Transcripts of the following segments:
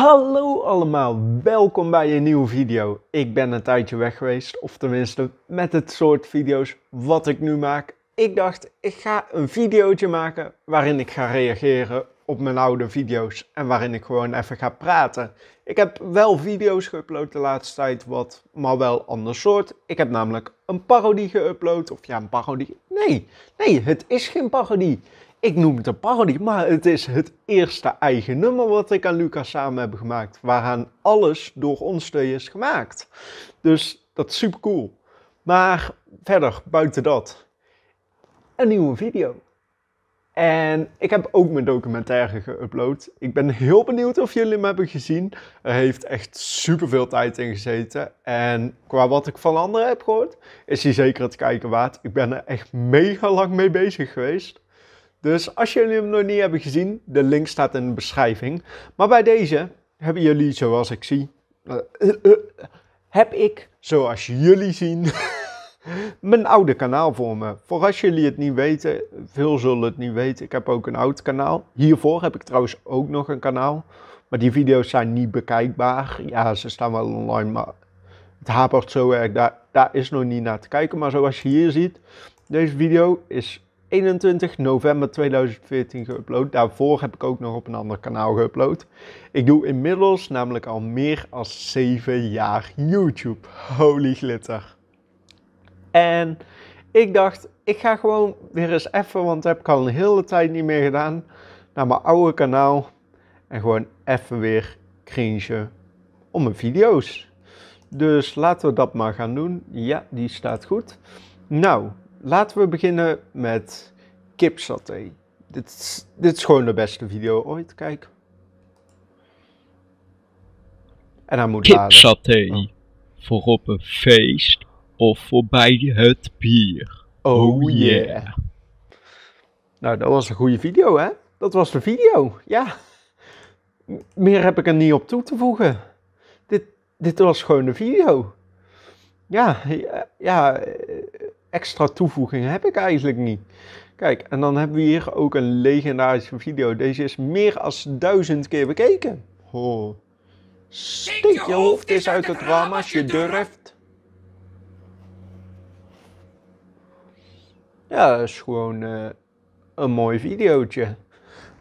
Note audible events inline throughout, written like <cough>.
Hallo allemaal, welkom bij een nieuwe video. Ik ben een tijdje weg geweest, of tenminste met het soort video's wat ik nu maak. Ik dacht, ik ga een videootje maken waarin ik ga reageren op mijn oude video's en waarin ik gewoon even ga praten. Ik heb wel video's geüpload de laatste tijd, wat maar wel ander soort. Ik heb namelijk een parodie geüpload, of ja, een parodie. Nee, nee, het is geen parodie. Ik noem het een parodie, maar het is het eerste eigen nummer wat ik aan Lucas samen heb gemaakt, waaraan alles door ons twee is gemaakt. Dus dat is super cool. Maar verder, buiten dat, een nieuwe video. En ik heb ook mijn documentaire geüpload. Ik ben heel benieuwd of jullie hem hebben gezien. Er heeft echt superveel tijd in gezeten. En qua wat ik van anderen heb gehoord, is hij zeker het kijken waard. Ik ben er echt mega lang mee bezig geweest. Dus als jullie hem nog niet hebben gezien, de link staat in de beschrijving. Maar bij deze hebben jullie, zoals ik zie, eh, eh, eh, heb ik, zoals jullie zien. <laughs> mijn oude kanaal voor me. Voor als jullie het niet weten, veel zullen het niet weten. Ik heb ook een oud kanaal. Hiervoor heb ik trouwens ook nog een kanaal. Maar die video's zijn niet bekijkbaar. Ja, ze staan wel online, maar het hapert zo erg. Daar, daar is nog niet naar te kijken. Maar zoals je hier ziet, deze video is 21 november 2014 geüpload. Daarvoor heb ik ook nog op een ander kanaal geüpload. Ik doe inmiddels namelijk al meer dan 7 jaar YouTube. Holy glitter. En ik dacht, ik ga gewoon weer eens even, want dat heb ik al een hele tijd niet meer gedaan, naar mijn oude kanaal. En gewoon even weer cringe om mijn video's. Dus laten we dat maar gaan doen. Ja, die staat goed. Nou, laten we beginnen met kipsaté. Dit is, dit is gewoon de beste video ooit, kijk. En dan moet Kipsaté. Oh. Voor op een feest of voorbij het bier. Oh, oh yeah. Nou, dat was een goede video, hè? Dat was de video, ja. meer heb ik er niet op toe te voegen. Dit, dit was gewoon de video. Ja, ja, eh, extra toevoegingen heb ik eigenlijk niet. Kijk, en dan hebben we hier ook een legendarische video. Deze is meer als duizend keer bekeken. Oh. Steek je hoofd eens uit het raam als je durft. Ja, dat is gewoon eh, een mooi videootje.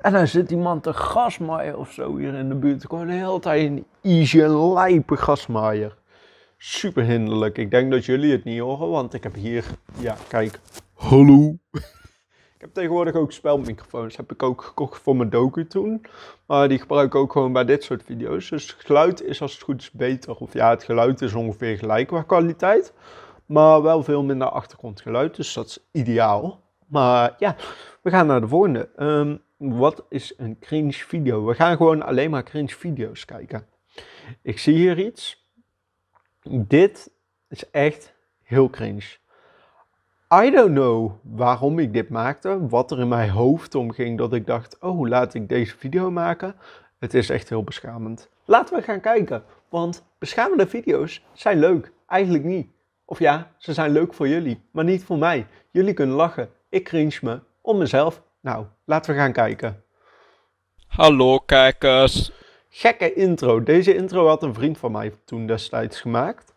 En dan zit die man te gasmaaier of zo hier in de buurt. Gewoon de hele tijd een ietsje lijpe gasmaaier. Super hinderlijk. Ik denk dat jullie het niet horen, want ik heb hier... Ja, kijk. Hallo. <laughs> Ik heb tegenwoordig ook spelmicrofoons. Heb ik ook gekocht voor mijn docu toen. Maar die gebruik ik ook gewoon bij dit soort video's. Dus het geluid is als het goed is beter. Of ja, het geluid is ongeveer gelijk qua kwaliteit maar wel veel minder achtergrondgeluid, dus dat is ideaal. Maar ja, we gaan naar de volgende. Ehm, wat is een cringe video? We gaan gewoon alleen maar cringe video's kijken. Ik zie hier iets. Dit is echt heel cringe. I don't know waarom ik dit maakte, wat er in mijn hoofd omging dat ik dacht, oh laat ik deze video maken. Het is echt heel beschamend. Laten we gaan kijken, want beschamende video's zijn leuk. Eigenlijk niet. Of ja, ze zijn leuk voor jullie, maar niet voor mij. Jullie kunnen lachen. Ik cringe me. Om mezelf. Nou, laten we gaan kijken. Hallo kijkers. Gekke intro. Deze intro had een vriend van mij toen destijds gemaakt.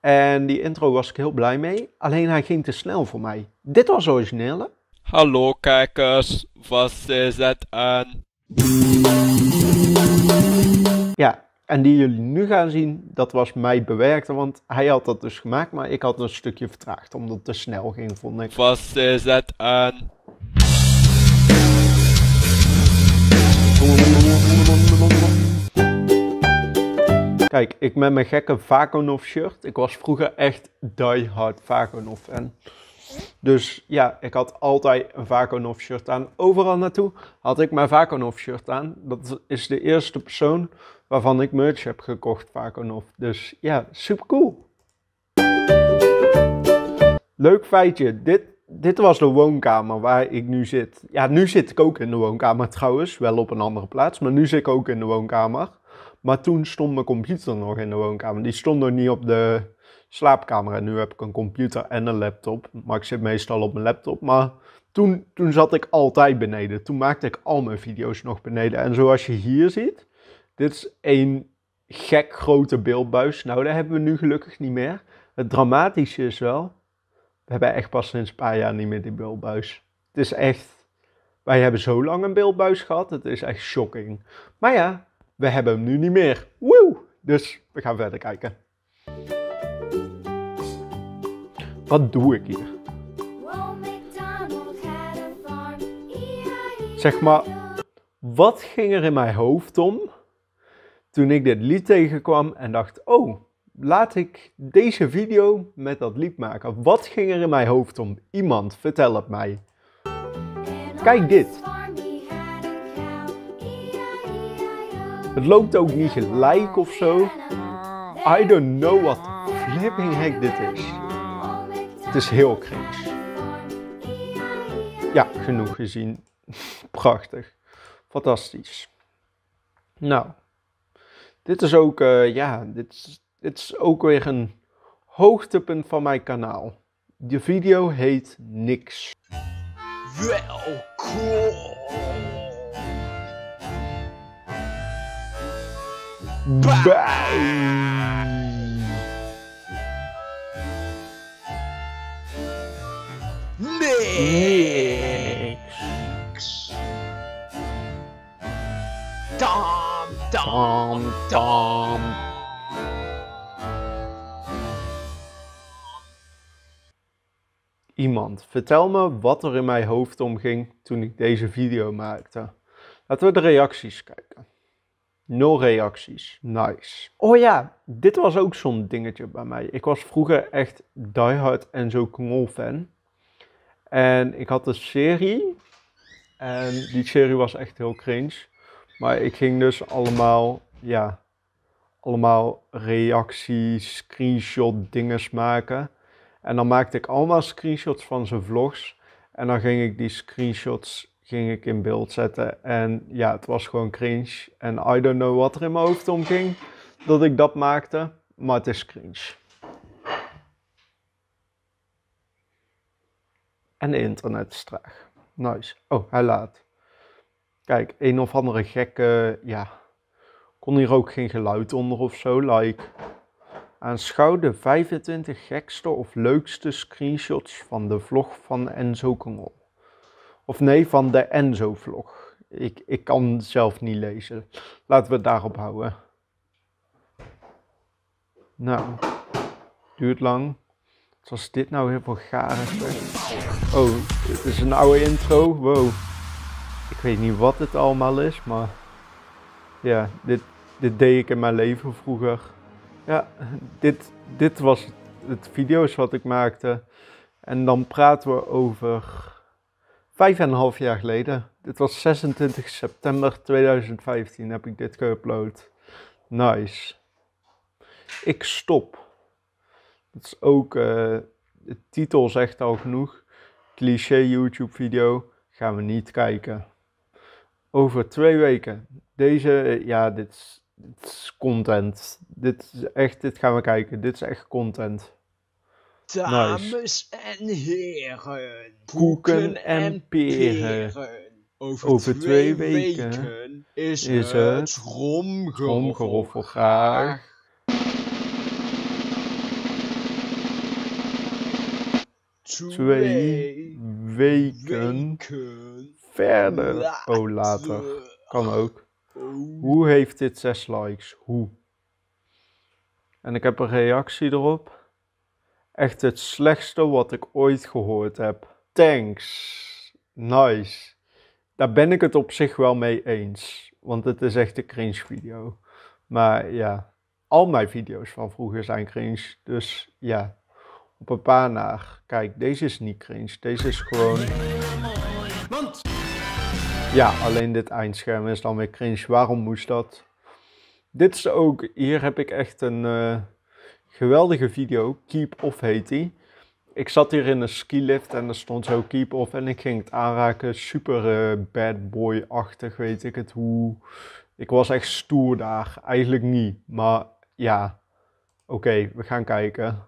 En die intro was ik heel blij mee. Alleen hij ging te snel voor mij. Dit was origineel. Hallo kijkers, wat is het aan? Ja, en die jullie nu gaan zien, dat was mij bewerkt, want hij had dat dus gemaakt, maar ik had een stukje vertraagd, omdat het te snel ging, vond ik. Was is dat aan? Kijk, ik met mijn gekke Vakonov shirt, ik was vroeger echt diehard Vakonov en. Dus ja, ik had altijd een Vaconoff shirt aan. Overal naartoe had ik mijn Vaconoff shirt aan. Dat is de eerste persoon waarvan ik merch heb gekocht, Vaconoff. Dus ja, super cool. Leuk feitje, dit, dit was de woonkamer waar ik nu zit. Ja, nu zit ik ook in de woonkamer trouwens, wel op een andere plaats, maar nu zit ik ook in de woonkamer. Maar toen stond mijn computer nog in de woonkamer. Die stond nog niet op de slaapkamer. En nu heb ik een computer en een laptop. Maar ik zit meestal op mijn laptop. Maar toen, toen zat ik altijd beneden. Toen maakte ik al mijn video's nog beneden. En zoals je hier ziet, dit is een gek grote beeldbuis. Nou, dat hebben we nu gelukkig niet meer. Het dramatische is wel, we hebben echt pas sinds een paar jaar niet meer die beeldbuis. Het is echt, wij hebben zo lang een beeldbuis gehad, het is echt shocking. Maar ja, we hebben hem nu niet meer. Woe! Dus we gaan verder kijken. Wat doe ik hier? E e zeg maar, wat ging er in mijn hoofd om toen ik dit lied tegenkwam en dacht, oh, laat ik deze video met dat lied maken. Wat ging er in mijn hoofd om? Iemand, vertel het mij. Kijk dit. E het loopt ook niet gelijk of zo. I don't know what flipping heck dit is. Het is heel kritisch. Ja, genoeg gezien. <laughs> Prachtig. Fantastisch. Nou, dit is ook, uh, ja, dit is, is ook weer een hoogtepunt van mijn kanaal. De video heet niks. Wel Bye. Iemand, vertel me wat er in mijn hoofd omging toen ik deze video maakte. Laten we de reacties kijken. Nul reacties. Nice. Oh ja, dit was ook zo'n dingetje bij mij. Ik was vroeger echt diehard en zo knol fan. En ik had een serie. En die serie was echt heel cringe. Maar ik ging dus allemaal, ja, allemaal reacties, screenshot dinges maken. En dan maakte ik allemaal screenshots van zijn vlogs. En dan ging ik die screenshots ging ik in beeld zetten. En ja, het was gewoon cringe. En I don't know wat er in mijn hoofd omging dat ik dat maakte. Maar het is cringe. En internet is traag. Nice. Oh, hij laat. Kijk, een of andere gekke, ja, kon hier ook geen geluid onder of zo. Like, aanschouw de 25 gekste of leukste screenshots van de vlog van Enzo Kongol. Of nee, van de Enzo vlog. Ik, ik kan zelf niet lezen. Laten we het daarop houden. Nou, duurt lang. Zoals dit nou heel veel garen. Oh, dit is een oude intro. Wow. Ik weet niet wat het allemaal is, maar ja, dit, dit deed ik in mijn leven vroeger. Ja, dit, dit was het, video's wat ik maakte. En dan praten we over vijf en een half jaar geleden. Dit was 26 september 2015 heb ik dit geüpload. Nice. Ik stop. Dat is ook, eh, de titel zegt al genoeg cliché YouTube video gaan we niet kijken. Over twee weken. Deze, eh, ja, dit is, dit content. Dit is echt, dit gaan we kijken. Dit is echt content. Dames en heren. Koeken en, peren. Over, twee, weken, is, het romgeroffel graag. twee weken, verder. Oh, later. Kan ook. Hoe heeft dit 6 likes? Hoe? En ik heb een reactie erop. Echt het slechtste wat ik ooit gehoord heb. Thanks. Nice. Daar ben ik het op zich wel mee eens. Want het is echt een cringe video. Maar ja, al mijn video's van vroeger zijn cringe. Dus ja, op een paar naag. Kijk, deze is niet cringe. Deze is gewoon... Ja, alleen dit eindscherm is dan weer cringe. Waarom moest dat? Dit is ook... Hier heb ik echt een eh, geweldige video. Keep Off heet die. Ik zat hier in een skilift en er stond zo Keep Off. En ik ging het aanraken. Super eh, bad boy-achtig, weet ik het hoe. Ik was echt stoer daar. Eigenlijk niet. Maar ja... Oké, we gaan kijken.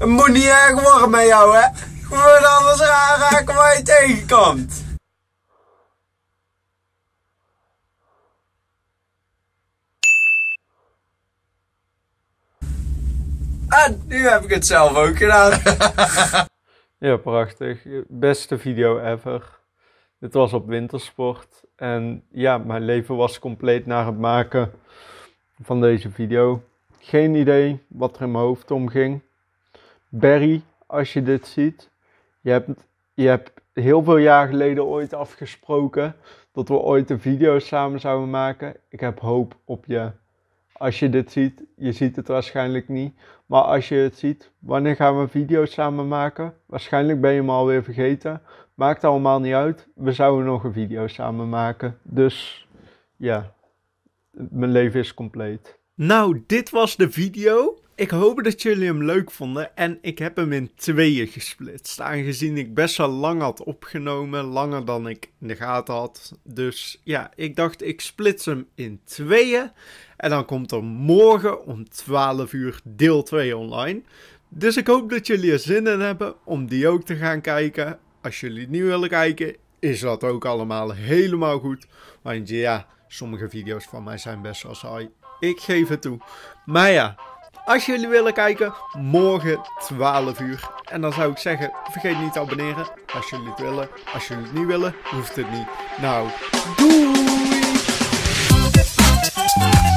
Het moet niet erg worden met jou, hè? Gewoon alles aanraken waar je tegenkomt. En nu heb ik het zelf ook gedaan. <laughs> ja, prachtig. Beste video ever. Dit was op wintersport. En ja, mijn leven was compleet naar het maken van deze video. Geen idee wat er in mijn hoofd omging. Barry, als je dit ziet, je hebt, je hebt heel veel jaar geleden ooit afgesproken dat we ooit een video samen zouden maken. Ik heb hoop op je. Als je dit ziet, je ziet het waarschijnlijk niet. Maar als je het ziet, wanneer gaan we een video samen maken? Waarschijnlijk ben je me alweer vergeten. Maakt allemaal niet uit. We zouden nog een video samen maken. Dus ja, mijn leven is compleet. Nou, dit was de video. Ik hoop dat jullie hem leuk vonden en ik heb hem in tweeën gesplitst. Aangezien ik best wel lang had opgenomen, langer dan ik in de gaten had. Dus ja, ik dacht ik splits hem in tweeën. En dan komt er morgen om 12 uur deel 2 online. Dus ik hoop dat jullie er zin in hebben om die ook te gaan kijken. Als jullie het niet willen kijken, is dat ook allemaal helemaal goed. Want ja, sommige video's van mij zijn best wel saai. Ik geef het toe. Maar ja, als jullie willen kijken, morgen 12 uur. En dan zou ik zeggen, vergeet niet te abonneren als jullie het willen. Als jullie het niet willen, hoeft het niet. Nou, doei!